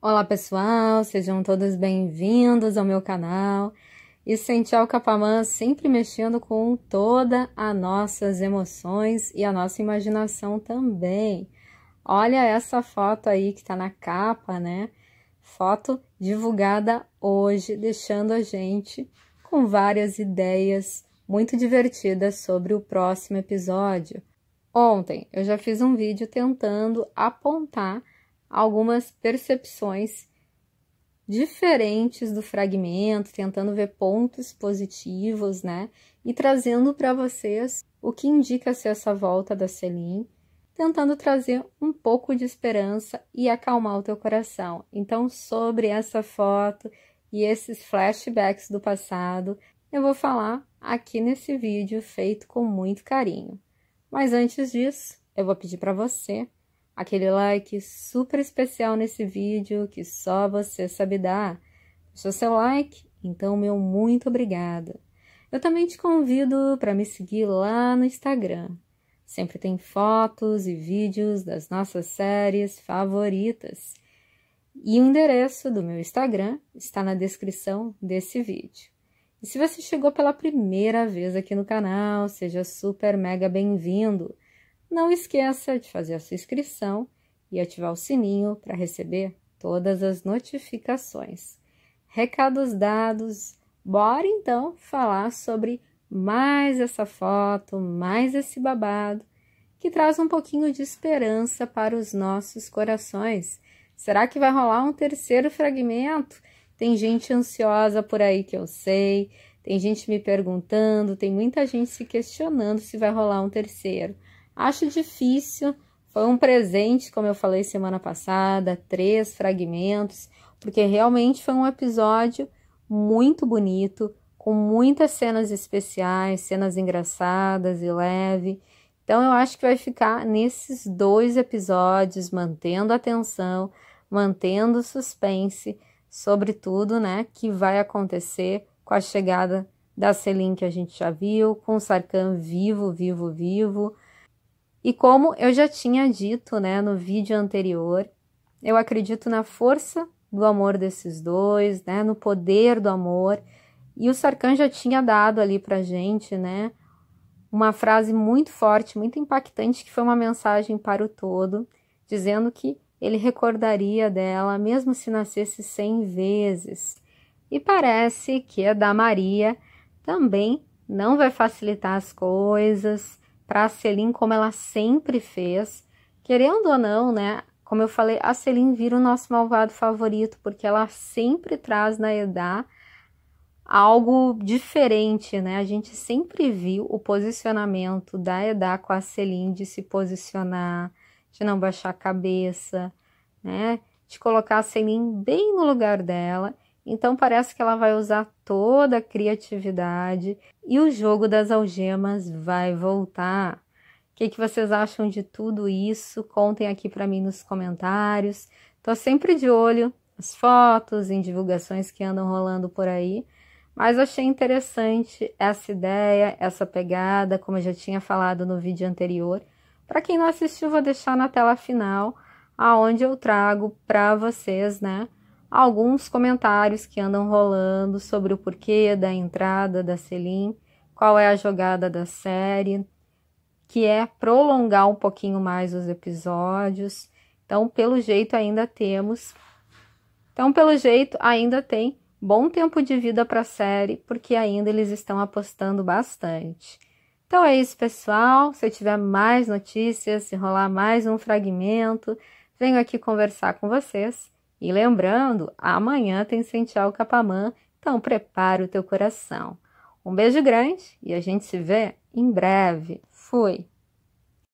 Olá pessoal, sejam todos bem-vindos ao meu canal. E o Capamã sempre mexendo com toda as nossas emoções e a nossa imaginação também. Olha essa foto aí que tá na capa, né? Foto divulgada hoje, deixando a gente com várias ideias muito divertidas sobre o próximo episódio. Ontem eu já fiz um vídeo tentando apontar algumas percepções diferentes do fragmento, tentando ver pontos positivos, né? E trazendo para vocês o que indica ser essa volta da Selim, tentando trazer um pouco de esperança e acalmar o teu coração. Então, sobre essa foto e esses flashbacks do passado, eu vou falar aqui nesse vídeo feito com muito carinho. Mas antes disso, eu vou pedir para você aquele like super especial nesse vídeo que só você sabe dar. Deixou seu like? Então, meu muito obrigada. Eu também te convido para me seguir lá no Instagram. Sempre tem fotos e vídeos das nossas séries favoritas. E o endereço do meu Instagram está na descrição desse vídeo. E se você chegou pela primeira vez aqui no canal, seja super mega bem-vindo. Não esqueça de fazer a sua inscrição e ativar o sininho para receber todas as notificações. Recados dados, bora então falar sobre mais essa foto, mais esse babado que traz um pouquinho de esperança para os nossos corações. Será que vai rolar um terceiro fragmento? Tem gente ansiosa por aí que eu sei, tem gente me perguntando, tem muita gente se questionando se vai rolar um terceiro. Acho difícil. Foi um presente, como eu falei semana passada, três fragmentos, porque realmente foi um episódio muito bonito, com muitas cenas especiais, cenas engraçadas e leve. Então eu acho que vai ficar nesses dois episódios, mantendo a atenção, mantendo o suspense, sobretudo, né, que vai acontecer com a chegada da Selim que a gente já viu, com o Sarkhan vivo, vivo, vivo e como eu já tinha dito né, no vídeo anterior, eu acredito na força do amor desses dois, né, no poder do amor. E o Sarkan já tinha dado ali pra gente, né, uma frase muito forte, muito impactante, que foi uma mensagem para o todo, dizendo que ele recordaria dela mesmo se nascesse cem vezes. E parece que a da Maria também não vai facilitar as coisas, para a Celine como ela sempre fez. Querendo ou não, né? Como eu falei, a Celine vira o nosso malvado favorito, porque ela sempre traz na Edá algo diferente, né? A gente sempre viu o posicionamento da Edá com a Celine de se posicionar, de não baixar a cabeça, né? De colocar a Celine bem no lugar dela então parece que ela vai usar toda a criatividade e o jogo das algemas vai voltar. O que, que vocês acham de tudo isso? Contem aqui para mim nos comentários. Tô sempre de olho nas fotos, em divulgações que andam rolando por aí. Mas achei interessante essa ideia, essa pegada, como eu já tinha falado no vídeo anterior. Para quem não assistiu, vou deixar na tela final, aonde eu trago para vocês, né? alguns comentários que andam rolando sobre o porquê da entrada da Selim, qual é a jogada da série, que é prolongar um pouquinho mais os episódios. Então, pelo jeito ainda temos. Então, pelo jeito ainda tem bom tempo de vida para a série, porque ainda eles estão apostando bastante. Então é isso, pessoal. Se eu tiver mais notícias, se rolar mais um fragmento, venho aqui conversar com vocês. E lembrando, amanhã tem Sential Capamã, então prepara o teu coração. Um beijo grande e a gente se vê em breve. Fui!